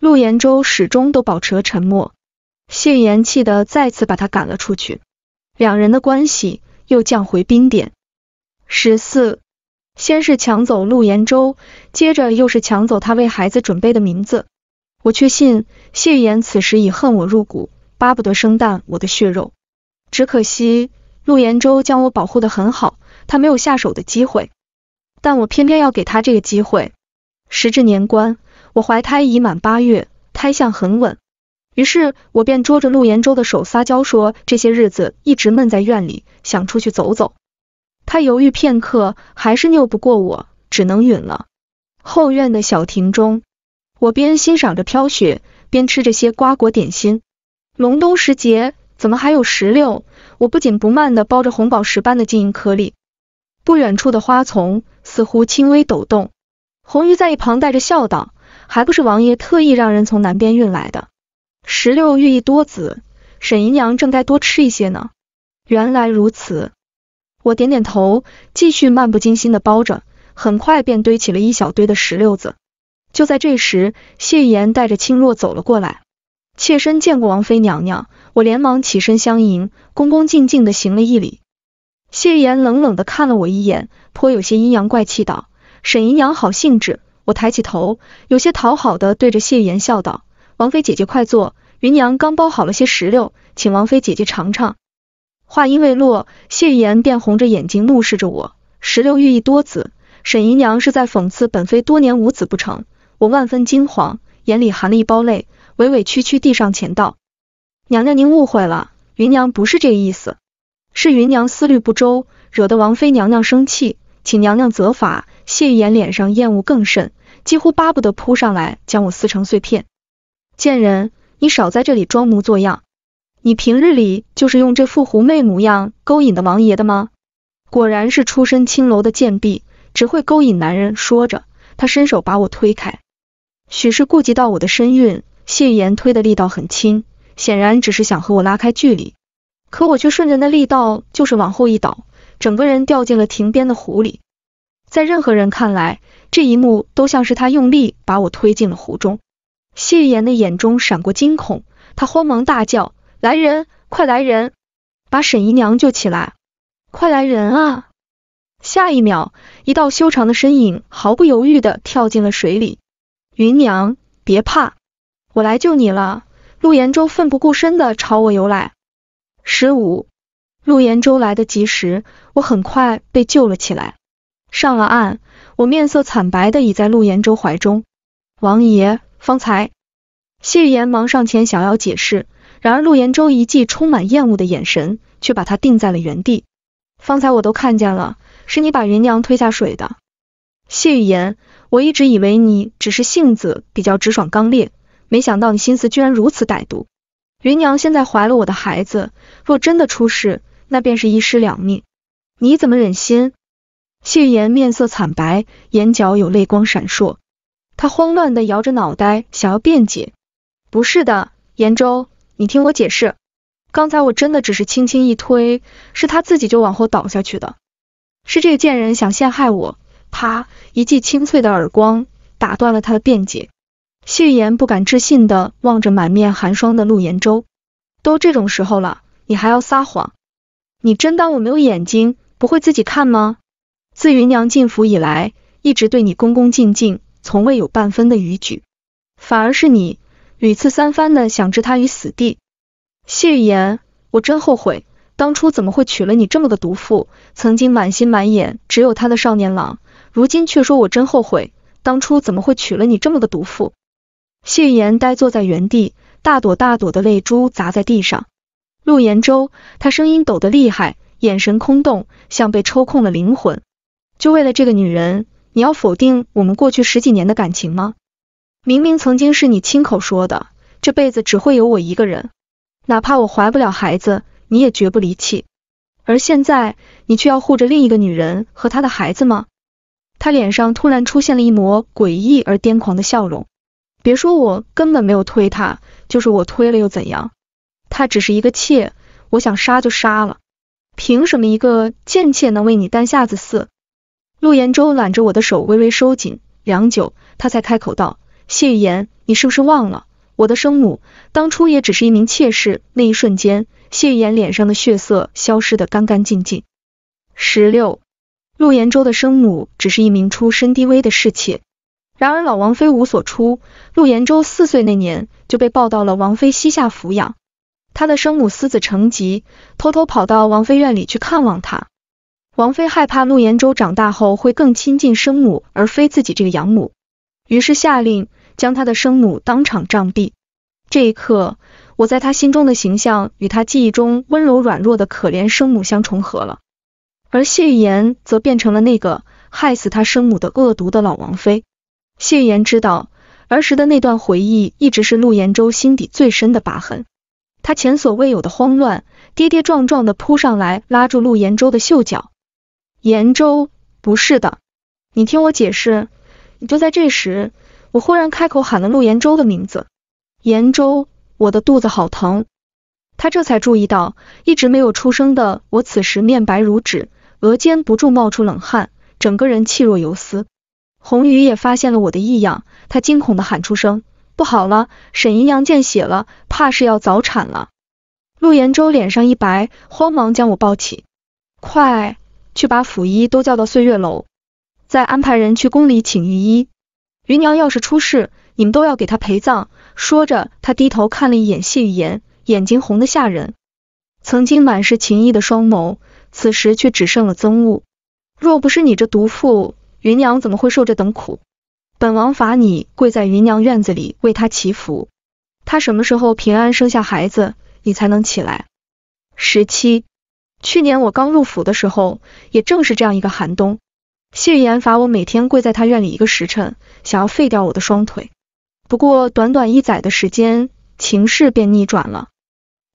陆延洲始终都保持了沉默，谢岩气得再次把他赶了出去，两人的关系又降回冰点。十四，先是抢走陆延洲，接着又是抢走他为孩子准备的名字，我确信谢岩此时已恨我入骨，巴不得生啖我的血肉。只可惜陆延洲将我保护的很好，他没有下手的机会，但我偏偏要给他这个机会。时至年关。我怀胎已满八月，胎相很稳，于是我便捉着陆延洲的手撒娇说，这些日子一直闷在院里，想出去走走。他犹豫片刻，还是拗不过我，只能允了。后院的小亭中，我边欣赏着飘雪，边吃着些瓜果点心。隆冬时节，怎么还有石榴？我不紧不慢的剥着红宝石般的晶莹颗粒。不远处的花丛似乎轻微抖动，红鱼在一旁带着笑道。还不是王爷特意让人从南边运来的，石榴寓意多子，沈姨娘正该多吃一些呢。原来如此，我点点头，继续漫不经心的包着，很快便堆起了一小堆的石榴子。就在这时，谢岩带着青若走了过来，妾身见过王妃娘娘。我连忙起身相迎，恭恭敬敬的行了一礼。谢岩冷冷的看了我一眼，颇有些阴阳怪气道：“沈姨娘好兴致。”我抬起头，有些讨好的对着谢言笑道：“王妃姐姐快坐，芸娘刚剥好了些石榴，请王妃姐姐尝尝。”话音未落，谢言便红着眼睛怒视着我。石榴寓意多子，沈姨娘是在讽刺本妃多年无子不成？我万分惊慌，眼里含了一包泪，委委屈屈递上前道：“娘娘您误会了，芸娘不是这个意思，是芸娘思虑不周，惹得王妃娘娘生气，请娘娘责罚。”谢言脸上厌恶更甚。几乎巴不得扑上来将我撕成碎片，贱人，你少在这里装模作样，你平日里就是用这副狐媚模样勾引的王爷的吗？果然是出身青楼的贱婢，只会勾引男人。说着，他伸手把我推开，许是顾及到我的身孕，谢言推的力道很轻，显然只是想和我拉开距离，可我却顺着那力道就是往后一倒，整个人掉进了亭边的湖里。在任何人看来，这一幕都像是他用力把我推进了湖中。谢岩的眼中闪过惊恐，他慌忙大叫：“来人，快来人，把沈姨娘救起来！快来人啊！”下一秒，一道修长的身影毫不犹豫的跳进了水里。“芸娘，别怕，我来救你了。”陆延洲奋不顾身的朝我游来。十五，陆延洲来得及时，我很快被救了起来。上了岸，我面色惨白的倚在陆延周怀中。王爷，方才谢玉言忙上前想要解释，然而陆延周一记充满厌恶的眼神，却把他定在了原地。方才我都看见了，是你把芸娘推下水的。谢玉言，我一直以为你只是性子比较直爽刚烈，没想到你心思居然如此歹毒。芸娘现在怀了我的孩子，若真的出事，那便是一尸两命。你怎么忍心？谢岩面色惨白，眼角有泪光闪烁，他慌乱的摇着脑袋，想要辩解，不是的，言州，你听我解释，刚才我真的只是轻轻一推，是他自己就往后倒下去的，是这个贱人想陷害我。啪，一记清脆的耳光打断了他的辩解。谢岩不敢置信的望着满面寒霜的陆延州，都这种时候了，你还要撒谎？你真当我没有眼睛，不会自己看吗？自云娘进府以来，一直对你恭恭敬敬，从未有半分的逾矩，反而是你屡次三番的想置她于死地。谢玉言，我真后悔当初怎么会娶了你这么个毒妇。曾经满心满眼只有她的少年郎，如今却说我真后悔当初怎么会娶了你这么个毒妇。谢玉言呆坐在原地，大朵大朵的泪珠砸在地上。陆延州，他声音抖得厉害，眼神空洞，像被抽空了灵魂。就为了这个女人，你要否定我们过去十几年的感情吗？明明曾经是你亲口说的，这辈子只会有我一个人，哪怕我怀不了孩子，你也绝不离弃。而现在，你却要护着另一个女人和她的孩子吗？他脸上突然出现了一抹诡异而癫狂的笑容。别说我根本没有推他，就是我推了又怎样？他只是一个妾，我想杀就杀了，凭什么一个贱妾能为你担下子嗣？陆延周揽着我的手微微收紧，良久，他才开口道：“谢玉言，你是不是忘了，我的生母当初也只是一名妾室？”那一瞬间，谢玉言脸上的血色消失的干干净净。十六，陆延周的生母只是一名出身低微的侍妾，然而老王妃无所出，陆延周四岁那年就被抱到了王妃膝下抚养。他的生母私子成疾，偷偷跑到王妃院里去看望他。王妃害怕陆延州长大后会更亲近生母而非自己这个养母，于是下令将他的生母当场杖毙。这一刻，我在他心中的形象与他记忆中温柔软弱的可怜生母相重合了，而谢玉言则变成了那个害死他生母的恶毒的老王妃。谢玉言知道儿时的那段回忆一直是陆延州心底最深的疤痕，他前所未有的慌乱，跌跌撞撞的扑上来，拉住陆延州的袖角。延州不是的，你听我解释。就在这时，我忽然开口喊了陆延州的名字。延州，我的肚子好疼。他这才注意到一直没有出声的我，此时面白如纸，额间不住冒出冷汗，整个人气若游丝。红雨也发现了我的异样，他惊恐的喊出声：“不好了，沈姨娘见血了，怕是要早产了。”陆延州脸上一白，慌忙将我抱起，快！去把府医都叫到岁月楼，再安排人去宫里请御医。云娘要是出事，你们都要给她陪葬。说着，她低头看了一眼谢玉言，眼睛红得吓人，曾经满是情意的双眸，此时却只剩了憎恶。若不是你这毒妇，云娘怎么会受这等苦？本王罚你跪在云娘院子里为她祈福，她什么时候平安生下孩子，你才能起来。十七。去年我刚入府的时候，也正是这样一个寒冬，谢玉言罚我每天跪在他院里一个时辰，想要废掉我的双腿。不过短短一载的时间，情势便逆转了，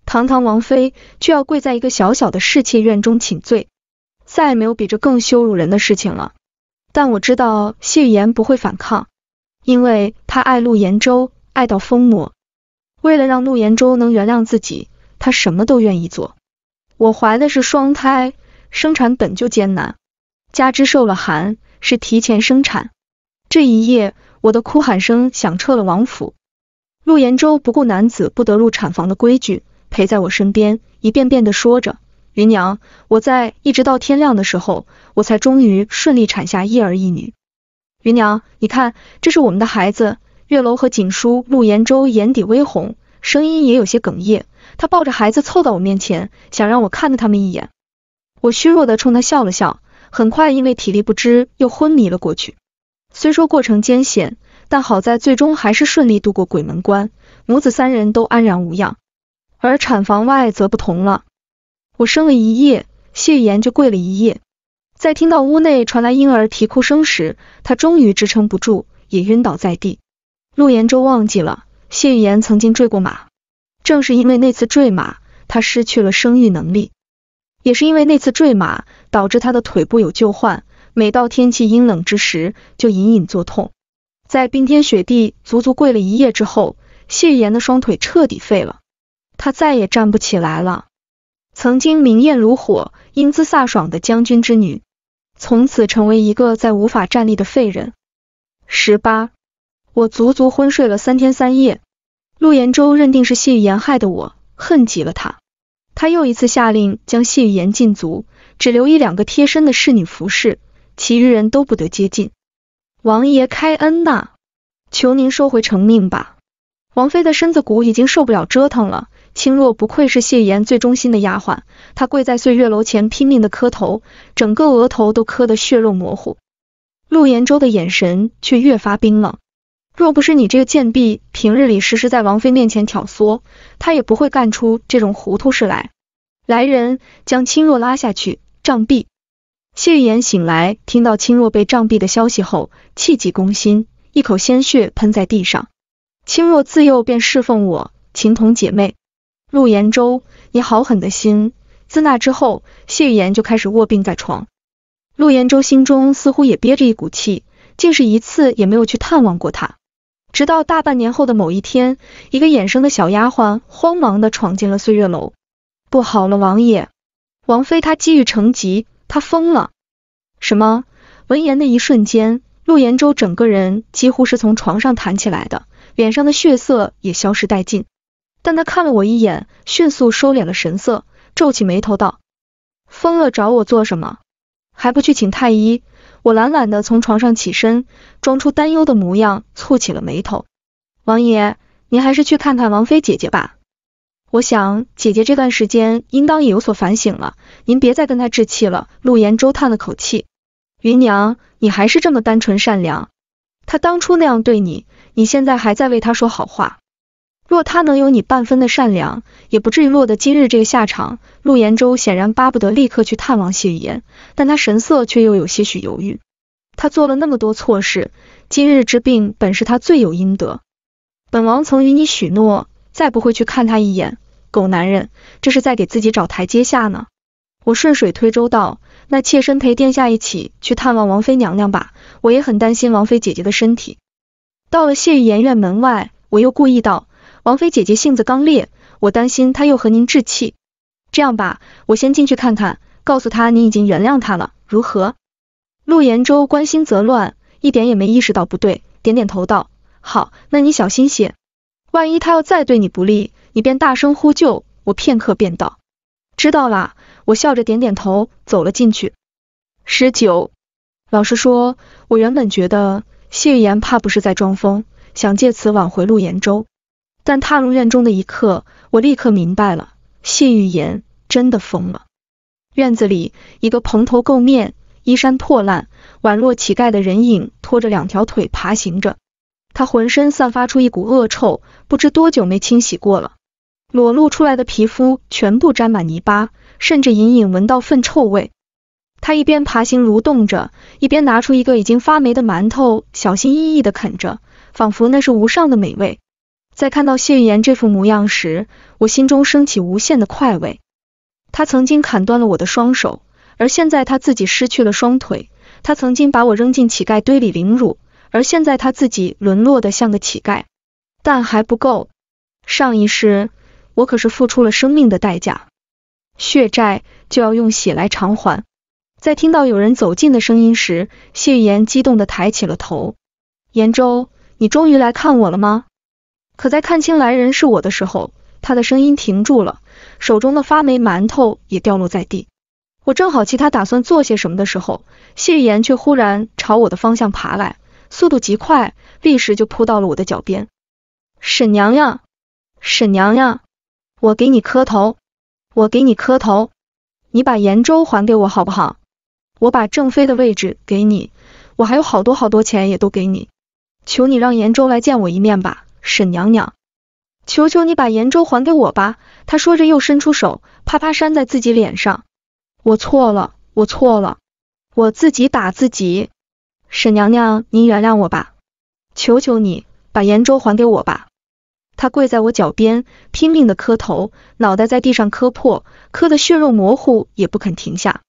堂堂王妃却要跪在一个小小的侍妾院中请罪，再没有比这更羞辱人的事情了。但我知道谢玉言不会反抗，因为他爱陆延州，爱到疯魔，为了让陆延州能原谅自己，他什么都愿意做。我怀的是双胎，生产本就艰难，加之受了寒，是提前生产。这一夜，我的哭喊声响彻了王府。陆延洲不顾男子不得入产房的规矩，陪在我身边，一遍遍的说着：“云娘，我在……”一直到天亮的时候，我才终于顺利产下一儿一女。云娘，你看，这是我们的孩子，月楼和锦书。陆延洲眼底微红，声音也有些哽咽。他抱着孩子凑到我面前，想让我看了他们一眼。我虚弱的冲他笑了笑，很快因为体力不支又昏迷了过去。虽说过程艰险，但好在最终还是顺利度过鬼门关，母子三人都安然无恙。而产房外则不同了，我生了一夜，谢玉言就跪了一夜。在听到屋内传来婴儿啼哭声时，他终于支撑不住，也晕倒在地。陆延洲忘记了谢玉言曾经坠过马。正是因为那次坠马，他失去了生育能力；也是因为那次坠马，导致他的腿部有旧患，每到天气阴冷之时就隐隐作痛。在冰天雪地足足跪了一夜之后，谢玉岩的双腿彻底废了，他再也站不起来了。曾经明艳如火、英姿飒爽的将军之女，从此成为一个在无法站立的废人。十八，我足足昏睡了三天三夜。陆延州认定是谢玉言害的我，恨极了他。他又一次下令将谢玉言禁足，只留一两个贴身的侍女服侍，其余人都不得接近。王爷开恩呐，求您收回成命吧。王妃的身子骨已经受不了折腾了。青若不愧是谢玉言最忠心的丫鬟，她跪在岁月楼前拼命的磕头，整个额头都磕得血肉模糊。陆延州的眼神却越发冰冷。若不是你这个贱婢，平日里时时在王妃面前挑唆，她也不会干出这种糊涂事来。来人，将青若拉下去杖毙。谢玉言醒来，听到青若被杖毙的消息后，气急攻心，一口鲜血喷在地上。青若自幼便侍奉我，情同姐妹。陆延州，你好狠的心！自那之后，谢玉言就开始卧病在床。陆延州心中似乎也憋着一股气，竟是一次也没有去探望过他。直到大半年后的某一天，一个眼生的小丫鬟慌忙的闯进了岁月楼。不好了，王爷，王妃她积郁成疾，她疯了！什么？闻言的一瞬间，陆延洲整个人几乎是从床上弹起来的，脸上的血色也消失殆尽。但他看了我一眼，迅速收敛了神色，皱起眉头道：“疯了，找我做什么？还不去请太医？”我懒懒的从床上起身，装出担忧的模样，蹙起了眉头。王爷，您还是去看看王妃姐姐吧。我想姐姐这段时间应当也有所反省了，您别再跟她置气了。陆延周叹了口气，云娘，你还是这么单纯善良。他当初那样对你，你现在还在为他说好话。若他能有你半分的善良，也不至于落得今日这个下场。陆延州显然巴不得立刻去探望谢玉言，但他神色却又有些许犹豫。他做了那么多错事，今日之病本是他罪有应得。本王曾与你许诺，再不会去看他一眼。狗男人，这是在给自己找台阶下呢。我顺水推舟道，那妾身陪殿下一起去探望王妃娘娘吧，我也很担心王妃姐姐的身体。到了谢玉言院门外，我又故意道。王妃姐姐性子刚烈，我担心她又和您置气。这样吧，我先进去看看，告诉她您已经原谅她了，如何？陆延洲关心则乱，一点也没意识到不对，点点头道：“好，那你小心些，万一她要再对你不利，你便大声呼救。”我片刻便道：“知道啦。”我笑着点点头，走了进去。十九，老实说，我原本觉得谢玉言怕不是在装疯，想借此挽回陆延洲。但踏入院中的一刻，我立刻明白了，谢玉言真的疯了。院子里，一个蓬头垢面、衣衫破烂、宛若乞丐的人影拖着两条腿爬行着，他浑身散发出一股恶臭，不知多久没清洗过了，裸露出来的皮肤全部沾满泥巴，甚至隐隐闻到粪臭味。他一边爬行蠕动着，一边拿出一个已经发霉的馒头，小心翼翼的啃着，仿佛那是无上的美味。在看到谢玉言这副模样时，我心中升起无限的快慰。他曾经砍断了我的双手，而现在他自己失去了双腿；他曾经把我扔进乞丐堆里凌辱，而现在他自己沦落的像个乞丐。但还不够，上一世我可是付出了生命的代价，血债就要用血来偿还。在听到有人走近的声音时，谢玉言激动的抬起了头：“延州，你终于来看我了吗？”可在看清来人是我的时候，他的声音停住了，手中的发霉馒头也掉落在地。我正好其他打算做些什么的时候，谢言却忽然朝我的方向爬来，速度极快，立时就扑到了我的脚边。沈娘娘，沈娘娘，我给你磕头，我给你磕头，你把延州还给我好不好？我把正妃的位置给你，我还有好多好多钱也都给你，求你让延州来见我一面吧。沈娘娘，求求你把延州还给我吧！他说着又伸出手，啪啪扇在自己脸上。我错了，我错了，我自己打自己。沈娘娘，您原谅我吧，求求你把延州还给我吧！他跪在我脚边，拼命的磕头，脑袋在地上磕破，磕的血肉模糊，也不肯停下。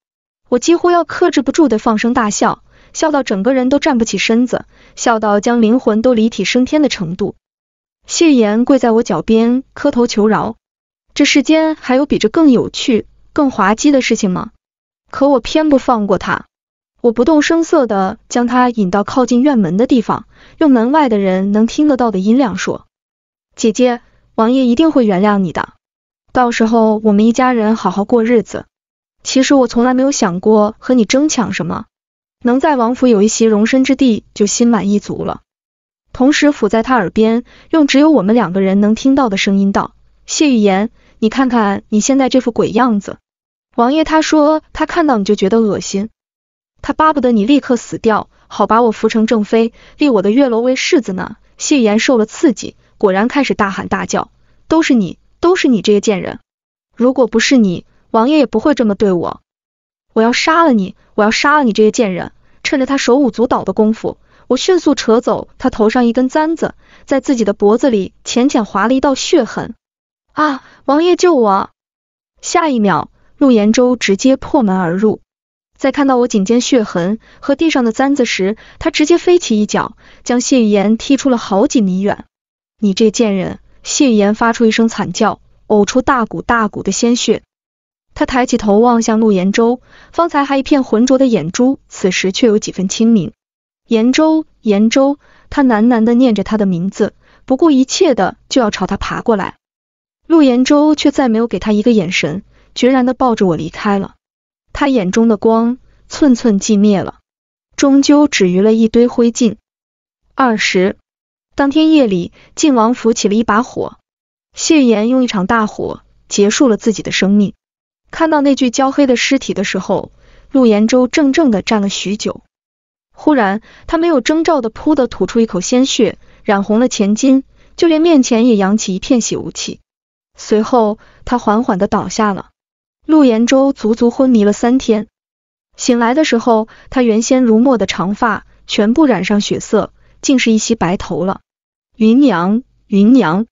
我几乎要克制不住的放声大笑，笑到整个人都站不起身子，笑到将灵魂都离体升天的程度。谢岩跪在我脚边磕头求饶，这世间还有比这更有趣、更滑稽的事情吗？可我偏不放过他。我不动声色的将他引到靠近院门的地方，用门外的人能听得到的音量说：“姐姐，王爷一定会原谅你的，到时候我们一家人好好过日子。其实我从来没有想过和你争抢什么，能在王府有一席容身之地就心满意足了。”同时抚在他耳边，用只有我们两个人能听到的声音道：“谢玉言，你看看你现在这副鬼样子，王爷他说他看到你就觉得恶心，他巴不得你立刻死掉，好把我扶成正妃，立我的月楼为世子呢。”谢玉言受了刺激，果然开始大喊大叫：“都是你，都是你这个贱人！如果不是你，王爷也不会这么对我！我要杀了你，我要杀了你这个贱人！”趁着他手舞足蹈的功夫。我迅速扯走他头上一根簪子，在自己的脖子里浅浅划了一道血痕。啊！王爷救我！下一秒，陆延洲直接破门而入，在看到我颈间血痕和地上的簪子时，他直接飞起一脚，将谢玉言踢出了好几米远。你这贱人！谢玉言发出一声惨叫，呕出大股大股的鲜血。他抬起头望向陆延洲，方才还一片浑浊的眼珠，此时却有几分清明。延州，延州，他喃喃的念着他的名字，不顾一切的就要朝他爬过来。陆延州却再没有给他一个眼神，决然的抱着我离开了。他眼中的光，寸寸寂灭了，终究止于了一堆灰烬。二十，当天夜里，晋王府起了一把火，谢岩用一场大火结束了自己的生命。看到那具焦黑的尸体的时候，陆延州怔怔的站了许久。忽然，他没有征兆的噗的吐出一口鲜血，染红了前襟，就连面前也扬起一片血雾气。随后，他缓缓的倒下了。陆延洲足足昏迷了三天，醒来的时候，他原先如墨的长发全部染上血色，竟是一袭白头了。云娘，云娘，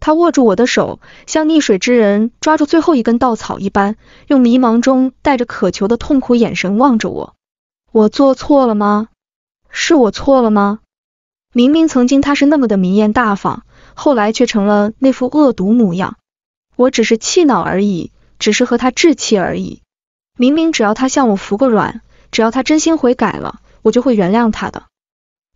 他握住我的手，像溺水之人抓住最后一根稻草一般，用迷茫中带着渴求的痛苦眼神望着我。我做错了吗？是我错了吗？明明曾经他是那么的明艳大方，后来却成了那副恶毒模样。我只是气恼而已，只是和他置气而已。明明只要他向我服个软，只要他真心悔改了，我就会原谅他的。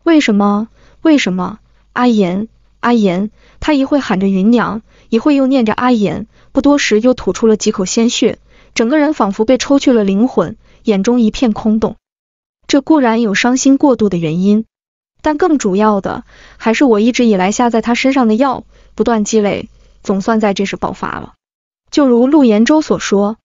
为什么？为什么？阿言，阿言，他一会喊着云娘，一会又念着阿言，不多时又吐出了几口鲜血，整个人仿佛被抽去了灵魂，眼中一片空洞。这固然有伤心过度的原因，但更主要的还是我一直以来下在他身上的药不断积累，总算在这时爆发了。就如陆延洲所说，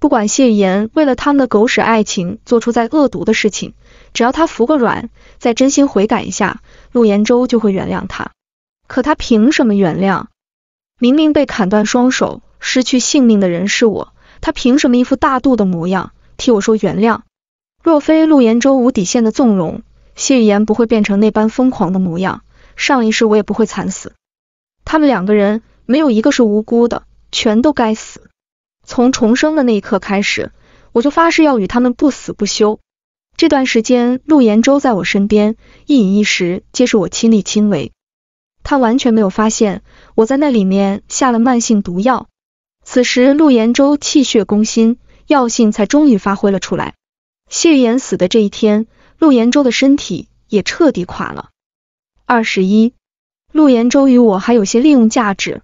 不管谢言为了他们的狗屎爱情做出再恶毒的事情，只要他服个软，再真心悔改一下，陆延洲就会原谅他。可他凭什么原谅？明明被砍断双手、失去性命的人是我，他凭什么一副大度的模样替我说原谅？若非陆延州无底线的纵容，谢玉言不会变成那般疯狂的模样。上一世我也不会惨死。他们两个人没有一个是无辜的，全都该死。从重生的那一刻开始，我就发誓要与他们不死不休。这段时间，陆延州在我身边，一饮一食皆是我亲力亲为。他完全没有发现我在那里面下了慢性毒药。此时陆延州气血攻心，药性才终于发挥了出来。谢言死的这一天，陆延州的身体也彻底垮了。二十一，陆延州与我还有些利用价值，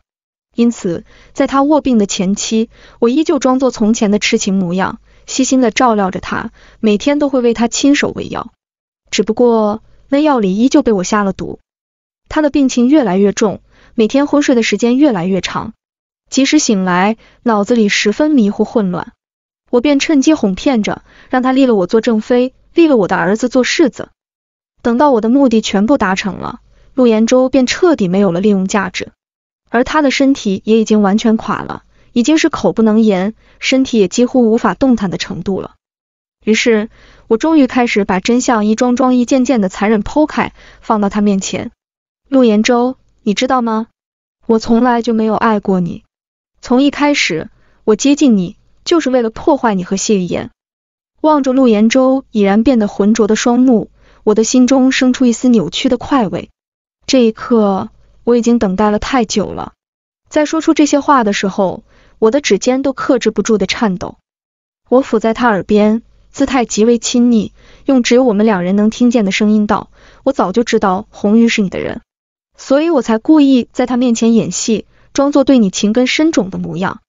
因此在他卧病的前期，我依旧装作从前的痴情模样，细心的照料着他，每天都会为他亲手喂药。只不过那药里依旧被我下了毒。他的病情越来越重，每天昏睡的时间越来越长，即使醒来，脑子里十分迷糊混乱。我便趁机哄骗着，让他立了我做正妃，立了我的儿子做世子。等到我的目的全部达成了，陆延洲便彻底没有了利用价值，而他的身体也已经完全垮了，已经是口不能言，身体也几乎无法动弹的程度了。于是，我终于开始把真相一桩桩、一件件的残忍剖开，放到他面前。陆延洲，你知道吗？我从来就没有爱过你，从一开始我接近你。就是为了破坏你和谢玉言。望着陆延州已然变得浑浊的双目，我的心中生出一丝扭曲的快慰。这一刻，我已经等待了太久了。在说出这些话的时候，我的指尖都克制不住的颤抖。我附在他耳边，姿态极为亲昵，用只有我们两人能听见的声音道：“我早就知道红鱼是你的人，所以我才故意在他面前演戏，装作对你情根深种的模样。”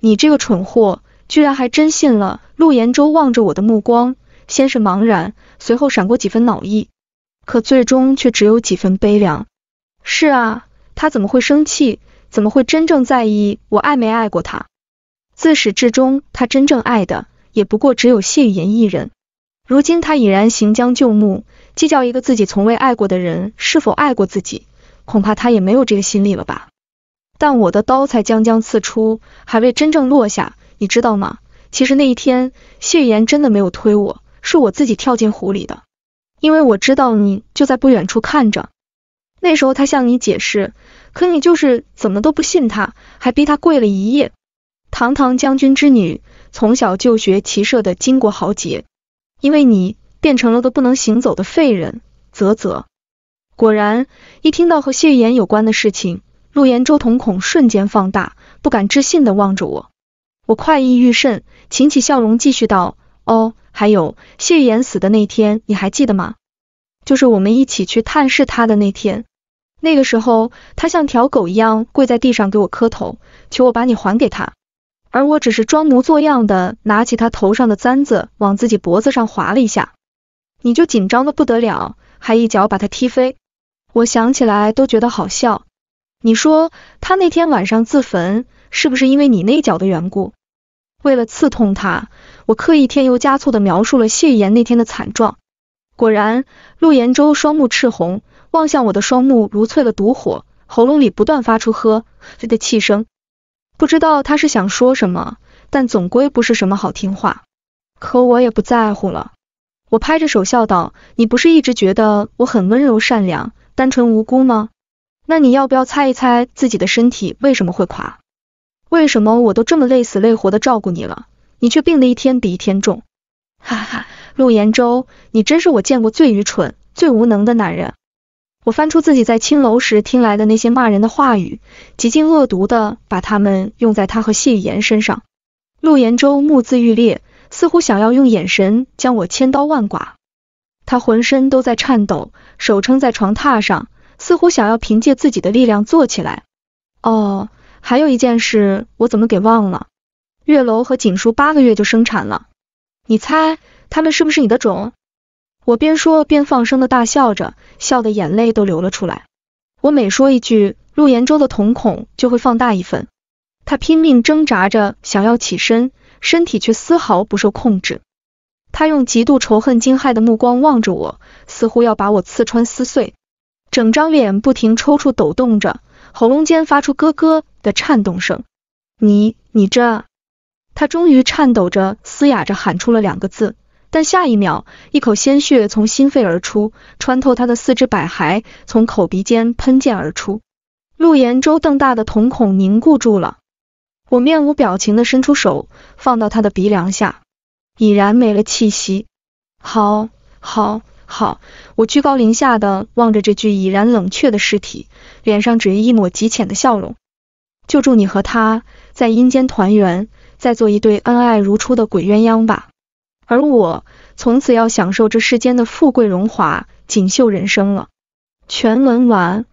你这个蠢货，居然还真信了！陆延舟望着我的目光，先是茫然，随后闪过几分恼意，可最终却只有几分悲凉。是啊，他怎么会生气？怎么会真正在意我爱没爱过他？自始至终，他真正爱的也不过只有谢雨言一人。如今他已然行将就木，计较一个自己从未爱过的人是否爱过自己，恐怕他也没有这个心力了吧。但我的刀才将将刺出，还未真正落下，你知道吗？其实那一天谢岩真的没有推我，是我自己跳进湖里的，因为我知道你就在不远处看着。那时候他向你解释，可你就是怎么都不信他，还逼他跪了一夜。堂堂将军之女，从小就学骑射的巾帼豪杰，因为你变成了个不能行走的废人。啧啧，果然一听到和谢岩有关的事情。陆延周瞳孔瞬间放大，不敢置信的望着我。我快意欲甚，噙起笑容继续道：“哦，还有谢玉言死的那天，你还记得吗？就是我们一起去探视他的那天。那个时候，他像条狗一样跪在地上给我磕头，求我把你还给他。而我只是装模作样的拿起他头上的簪子，往自己脖子上划了一下，你就紧张的不得了，还一脚把他踢飞。我想起来都觉得好笑。”你说他那天晚上自焚，是不是因为你那脚的缘故？为了刺痛他，我刻意添油加醋的描述了谢炎那天的惨状。果然，陆延洲双目赤红，望向我的双目如淬了毒火，喉咙里不断发出呵的气声。不知道他是想说什么，但总归不是什么好听话。可我也不在乎了，我拍着手笑道，你不是一直觉得我很温柔善良、单纯无辜吗？那你要不要猜一猜自己的身体为什么会垮？为什么我都这么累死累活的照顾你了，你却病得一天比一天重？哈哈，陆延州，你真是我见过最愚蠢、最无能的男人！我翻出自己在青楼时听来的那些骂人的话语，极尽恶毒的把他们用在他和谢言身上。陆延州目眦欲裂，似乎想要用眼神将我千刀万剐，他浑身都在颤抖，手撑在床榻上。似乎想要凭借自己的力量坐起来。哦，还有一件事，我怎么给忘了？月楼和锦叔八个月就生产了，你猜他们是不是你的种？我边说边放声的大笑着，笑得眼泪都流了出来。我每说一句，陆延州的瞳孔就会放大一分。他拼命挣扎着想要起身，身体却丝毫不受控制。他用极度仇恨、惊骇的目光望着我，似乎要把我刺穿、撕碎。整张脸不停抽搐、抖动着，喉咙间发出咯咯的颤动声。你、你这……他终于颤抖着、嘶哑着喊出了两个字，但下一秒，一口鲜血从心肺而出，穿透他的四肢百骸，从口鼻间喷溅而出。陆延周瞪大的瞳孔凝固住了。我面无表情的伸出手，放到他的鼻梁下，已然没了气息。好，好。好，我居高临下的望着这具已然冷却的尸体，脸上只一抹极浅的笑容。就祝你和他在阴间团圆，再做一对恩爱如初的鬼鸳鸯吧。而我从此要享受这世间的富贵荣华，锦绣人生了。全文完。